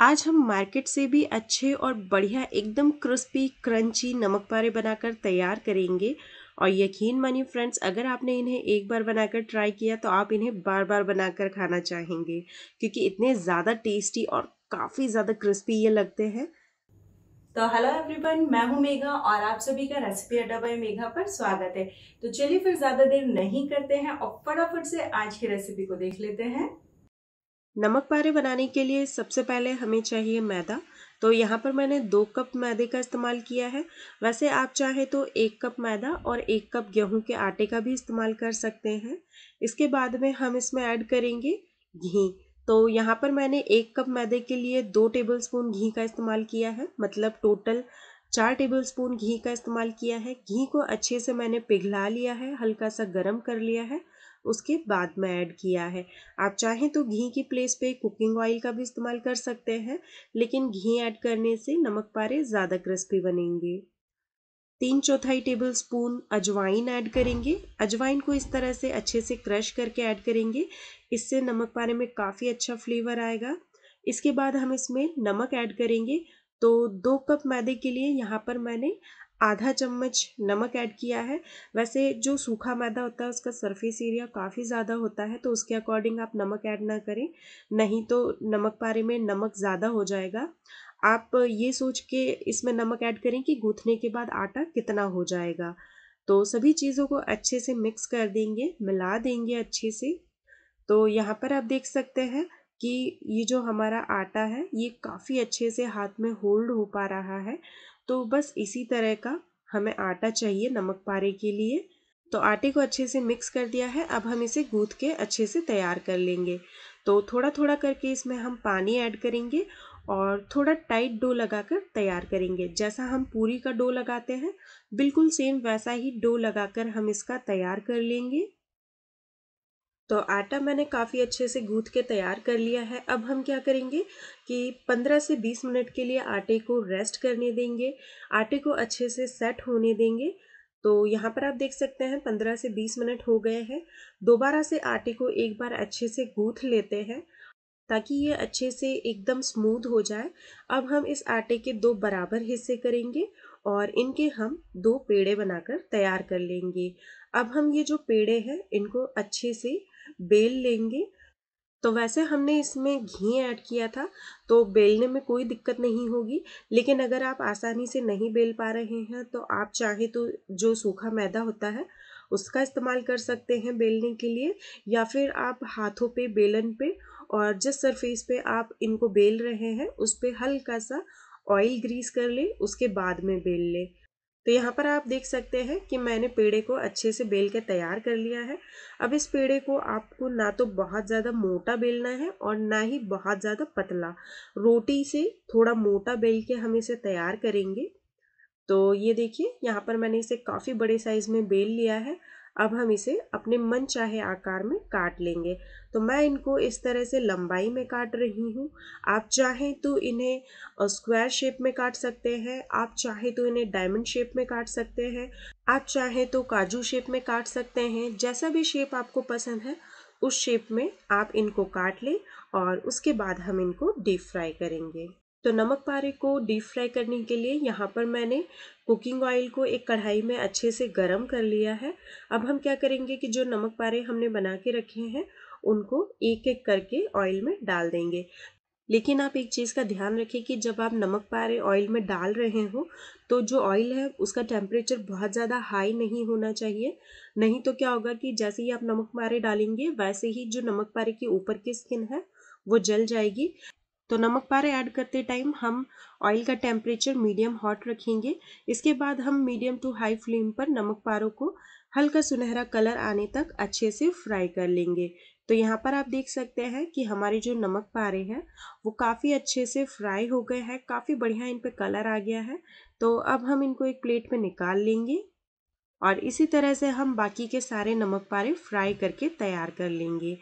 आज हम मार्केट से भी अच्छे और बढ़िया एकदम क्रिस्पी क्रंची नमक पारे बनाकर तैयार करेंगे और यकीन मानिए फ्रेंड्स अगर आपने इन्हें एक बार बनाकर ट्राई किया तो आप इन्हें बार बार बनाकर खाना चाहेंगे क्योंकि इतने ज़्यादा टेस्टी और काफ़ी ज़्यादा क्रिस्पी ये लगते हैं तो हेलो एवरीवन मैं हूं मेघा और आप सभी का रेसिपी अड्डा बाय मेघा पर स्वागत है तो चलिए फिर ज़्यादा देर नहीं करते हैं और फटाफट से आज की रेसिपी को देख लेते हैं नमक पारे बनाने के लिए सबसे पहले हमें चाहिए मैदा तो यहाँ पर मैंने दो कप मैदे का इस्तेमाल किया है वैसे आप चाहे तो एक कप मैदा और एक कप गेहूं के आटे का भी इस्तेमाल कर सकते हैं इसके बाद में हम इसमें ऐड करेंगे घी तो यहाँ पर मैंने एक कप मैदे के लिए दो टेबलस्पून घी का इस्तेमाल किया है मतलब टोटल चार टेबलस्पून घी का इस्तेमाल किया है घी को अच्छे से मैंने पिघला लिया है हल्का सा गर्म कर लिया है उसके बाद में ऐड किया है आप चाहें तो घी की प्लेस पे कुकिंग ऑयल का भी इस्तेमाल कर सकते हैं लेकिन घी ऐड करने से नमक पारे ज़्यादा क्रिस्पी बनेंगे तीन चौथाई टेबल स्पून अजवाइन ऐड करेंगे अजवाइन को इस तरह से अच्छे से क्रश करके ऐड करेंगे इससे नमक पारे में काफ़ी अच्छा फ्लेवर आएगा इसके बाद हम इसमें नमक ऐड करेंगे तो दो कप मैदे के लिए यहाँ पर मैंने आधा चम्मच नमक ऐड किया है वैसे जो सूखा मैदा होता है उसका सरफेस एरिया काफ़ी ज़्यादा होता है तो उसके अकॉर्डिंग आप नमक ऐड ना करें नहीं तो नमक पारे में नमक ज़्यादा हो जाएगा आप ये सोच के इसमें नमक ऐड करें कि गूँथने के बाद आटा कितना हो जाएगा तो सभी चीज़ों को अच्छे से मिक्स कर देंगे मिला देंगे अच्छे से तो यहाँ पर आप देख सकते हैं कि ये जो हमारा आटा है ये काफ़ी अच्छे से हाथ में होल्ड हो पा रहा है तो बस इसी तरह का हमें आटा चाहिए नमक पारे के लिए तो आटे को अच्छे से मिक्स कर दिया है अब हम इसे गूँथ के अच्छे से तैयार कर लेंगे तो थोड़ा थोड़ा करके इसमें हम पानी ऐड करेंगे और थोड़ा टाइट डो लगाकर तैयार करेंगे जैसा हम पूरी का डो लगाते हैं बिल्कुल सेम वैसा ही डो लगाकर हम इसका तैयार कर लेंगे तो आटा मैंने काफ़ी अच्छे से गूँथ के तैयार कर लिया है अब हम क्या करेंगे कि 15 से 20 मिनट के लिए आटे को रेस्ट करने देंगे आटे को अच्छे से सेट होने देंगे तो यहाँ पर आप देख सकते हैं 15 से 20 मिनट हो गए हैं दोबारा से आटे को एक बार अच्छे से गूँथ लेते हैं ताकि ये अच्छे से एकदम स्मूथ हो जाए अब हम इस आटे के दो बराबर हिस्से करेंगे और इनके हम दो पेड़े बनाकर तैयार कर लेंगे अब हम ये जो पेड़े हैं इनको अच्छे से बेल लेंगे तो वैसे हमने इसमें घी ऐड किया था तो बेलने में कोई दिक्कत नहीं होगी लेकिन अगर आप आसानी से नहीं बेल पा रहे हैं तो आप चाहे तो जो सूखा मैदा होता है उसका इस्तेमाल कर सकते हैं बेलने के लिए या फिर आप हाथों पे बेलन पे और जिस सरफेस पे आप इनको बेल रहे हैं उस पर हल्का सा ऑयल ग्रीस कर ले उसके बाद में बेल लें तो यहाँ पर आप देख सकते हैं कि मैंने पेड़े को अच्छे से बेल के तैयार कर लिया है अब इस पेड़े को आपको ना तो बहुत ज़्यादा मोटा बेलना है और ना ही बहुत ज़्यादा पतला रोटी से थोड़ा मोटा बेल के हम इसे तैयार करेंगे तो ये देखिए यहाँ पर मैंने इसे काफ़ी बड़े साइज़ में बेल लिया है अब हम इसे अपने मन चाहे आकार में काट लेंगे तो मैं इनको इस तरह से लंबाई में काट रही हूँ आप चाहें तो इन्हें स्क्वायर शेप में काट सकते हैं आप चाहें तो इन्हें डायमंड शेप में काट सकते हैं आप चाहें तो काजू शेप में काट सकते हैं जैसा भी शेप आपको पसंद है उस शेप में आप इनको काट लें और उसके बाद हम इनको डीप फ्राई करेंगे तो नमक पारे को डीप फ्राई करने के लिए यहाँ पर मैंने कुकिंग ऑयल को एक कढ़ाई में अच्छे से गर्म कर लिया है अब हम क्या करेंगे कि जो नमक पारे हमने बना के रखे हैं उनको एक एक करके ऑयल में डाल देंगे लेकिन आप एक चीज़ का ध्यान रखें कि जब आप नमक पारे ऑयल में डाल रहे हो तो जो ऑयल है उसका टेम्परेचर बहुत ज़्यादा हाई नहीं होना चाहिए नहीं तो क्या होगा कि जैसे ही आप नमक पारे डालेंगे वैसे ही जो नमक पारे के ऊपर की स्किन है वो जल जाएगी तो नमक पारे ऐड करते टाइम हम ऑयल का टेम्परेचर मीडियम हॉट रखेंगे इसके बाद हम मीडियम टू हाई फ्लेम पर नमक पारों को हल्का सुनहरा कलर आने तक अच्छे से फ्राई कर लेंगे तो यहाँ पर आप देख सकते हैं कि हमारे जो नमक पारे हैं वो काफ़ी अच्छे से फ्राई हो गए हैं काफ़ी बढ़िया इन पर कलर आ गया है तो अब हम इनको एक प्लेट में निकाल लेंगे और इसी तरह से हम बाकी के सारे नमक पारे फ्राई करके तैयार कर लेंगे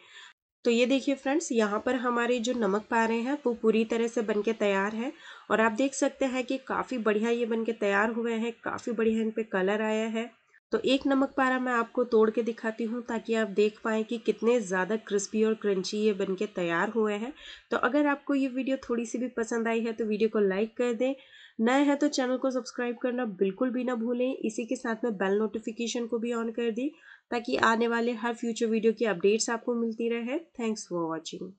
तो ये देखिए फ्रेंड्स यहाँ पर हमारे जो नमक पा रहे हैं वो पूरी तरह से बनके तैयार है और आप देख सकते हैं कि काफ़ी बढ़िया ये बनके तैयार हुए हैं काफ़ी बढ़िया इन पर कलर आया है तो एक नमक पारा मैं आपको तोड़ के दिखाती हूँ ताकि आप देख पाएँ कि कितने ज़्यादा क्रिस्पी और क्रंची ये बनके तैयार हुए हैं तो अगर आपको ये वीडियो थोड़ी सी भी पसंद आई है तो वीडियो को लाइक कर दें नए हैं तो चैनल को सब्सक्राइब करना बिल्कुल भी ना भूलें इसी के साथ में बेल नोटिफिकेशन को भी ऑन कर दी ताकि आने वाले हर फ्यूचर वीडियो की अपडेट्स आपको मिलती रहे थैंक्स फॉर वॉचिंग